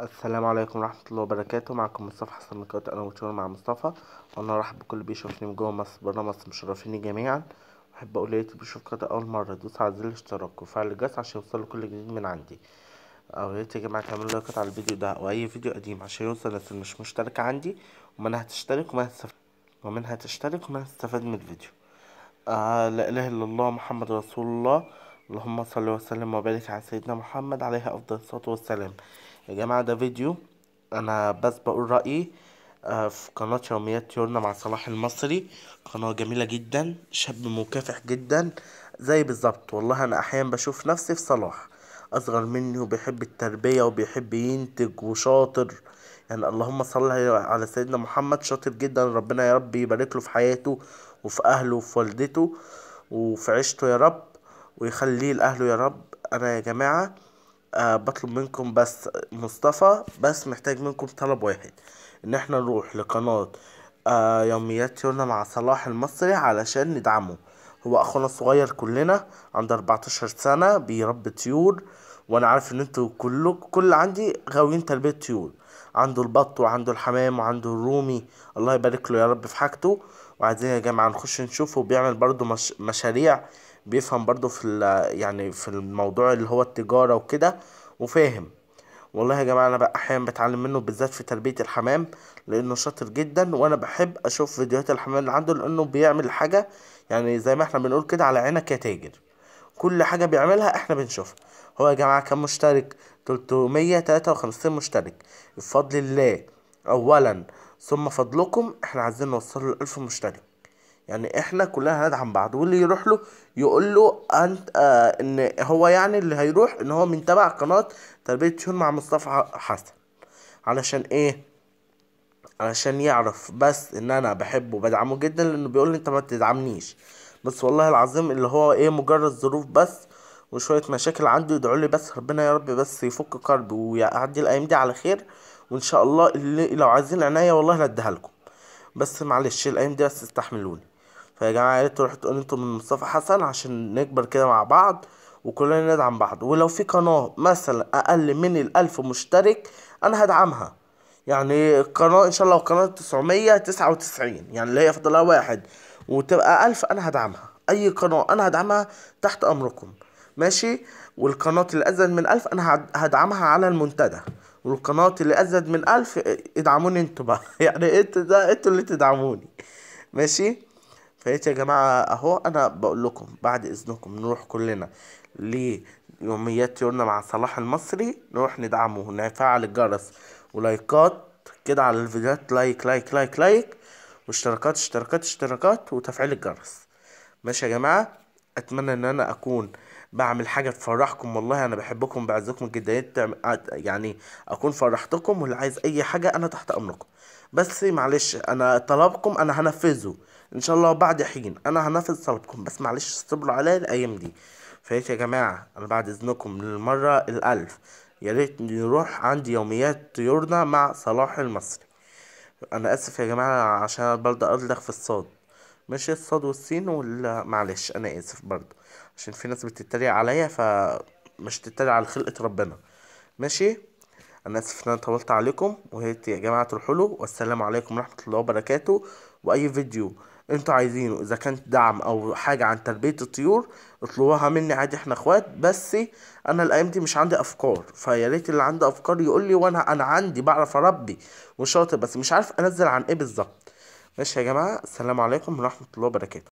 السلام عليكم ورحمة الله وبركاته معكم مصطفى حسن مكوت أنا مشهور مع مصطفى وأنا أرحب بكل بيشوفني من جوه مصر برا مصر مشرفيني جميعا أحب أقول يا بيشوف كده أول مرة دوس على زر الاشتراك وفعل الجرس عشان يوصل كل جديد من عندي أو يا جماعة تعملوا لايكات على الفيديو ده أو أي فيديو قديم عشان يوصل للناس مش مشتركة عندي ومنها تشترك ومنها هتستفاد ومنها هتشترك ومنها تستفاد من الفيديو آه لا إله إلا الله محمد رسول الله اللهم صل وسلم وبارك على سيدنا محمد عليه أفضل الصلاة والسلام يا جماعة ده فيديو أنا بس بقول رأيي آه، في قناة يوميات يورنا مع صلاح المصري قناة جميلة جدا شاب مكافح جدا زي بالظبط والله أنا أحيانا بشوف نفسي في صلاح أصغر مني وبيحب التربية وبيحب ينتج وشاطر يعني اللهم صل على سيدنا محمد شاطر جدا ربنا يا رب يبارك له في حياته وفي أهله وفي والدته وفي عيشته يا رب ويخليه لأهله يا رب أنا يا جماعة أه بطلب منكم بس مصطفى بس محتاج منكم طلب واحد ان احنا نروح لقناة أه يوميات يونا مع صلاح المصري علشان ندعمه هو اخونا الصغير كلنا عنده 14 سنة بيربي طيور وانا عارف ان انتوا كل كل عندي غاويين تربية طيور عنده البط وعنده الحمام وعنده الرومي الله يبارك له يا رب في حاجته وعايزين يا جماعة نخش نشوفه بيعمل برضه مش... مشاريع بيفهم برضو في يعني في الموضوع اللي هو التجاره وكده وفاهم والله يا جماعه انا بقى احيانا بتعلم منه بالذات في تربيه الحمام لانه شاطر جدا وانا بحب اشوف فيديوهات الحمام اللي عنده لانه بيعمل حاجه يعني زي ما احنا بنقول كده على عينك يا تاجر كل حاجه بيعملها احنا بنشوفها هو يا جماعه كم مشترك 353 مشترك بفضل الله اولا ثم فضلكم احنا عايزين نوصل لألف مشترك يعني احنا كلنا هندعم بعض واللي يروح له يقول له انت آه ان هو يعني اللي هيروح ان هو من تبع قناه تربيه شهور مع مصطفى حسن علشان ايه علشان يعرف بس ان انا بحبه وبدعمه جدا لانه بيقول لي انت ما تدعمنيش بس والله العظيم اللي هو ايه مجرد ظروف بس وشويه مشاكل عنده يدعوا لي بس ربنا يا رب بس يفك كربي ويعدي الايام دي على خير وان شاء الله اللي لو عايزين عناية والله لا لكم بس معلش الايام دي بس استحملوني فيا جماعه يا ريت تروحوا تقولوا انتوا من مصطفى حسن عشان نكبر كده مع بعض وكلنا ندعم بعض ولو في قناه مثلا اقل من الالف مشترك انا هدعمها يعني القناه ان شاء الله القناه 999 يعني اللي هي فضلها واحد وتبقى ألف أنا هدعمها أي قناة أنا هدعمها تحت أمركم ماشي والقناة اللي أزيد من ألف أنا هدعمها على المنتدى والقناة اللي أزيد من ألف ادعموني انتوا بقى يعني انتوا ده انتوا اللي تدعموني ماشي فقلت يا جماعة اهو انا بقول لكم بعد اذنكم نروح كلنا ليوميات يورنا مع صلاح المصري نروح ندعمه نفعل الجرس ولايكات كده على الفيديوهات لايك لايك لايك لايك واشتراكات اشتراكات اشتراكات وتفعيل الجرس ماشي يا جماعة اتمنى ان انا اكون بعمل حاجه تفرحكم والله انا بحبكم بعزكم جدا يعني اكون فرحتكم واللي عايز اي حاجه انا تحت امركم بس معلش انا طلبكم انا هنفذه ان شاء الله بعد حين انا هنفذ طلبكم بس معلش اصبروا عليا الايام دي فايت يا جماعه انا بعد اذنكم للمره الالف يا ريت نروح عند يوميات طيورنا مع صلاح المصري انا اسف يا جماعه عشان برضه اغلق في الصاد ماشي الصاد والسين وال معلش انا اسف برضو عشان في ناس بتتريق عليا فمش تتريق على خلقة ربنا ماشي انا اسف ان انا طولت عليكم وهيت يا جماعه الحلو والسلام عليكم ورحمه الله وبركاته واي فيديو انتوا عايزينه اذا كان دعم او حاجه عن تربيه الطيور اطلبوها مني عادي احنا اخوات بس انا الايام دي مش عندي افكار فيا ريت اللي عنده افكار يقول لي وانا انا عندي بعرف اربي وشاطر بس مش عارف انزل عن ايه بالظبط ماشي يا جماعه السلام عليكم ورحمه الله وبركاته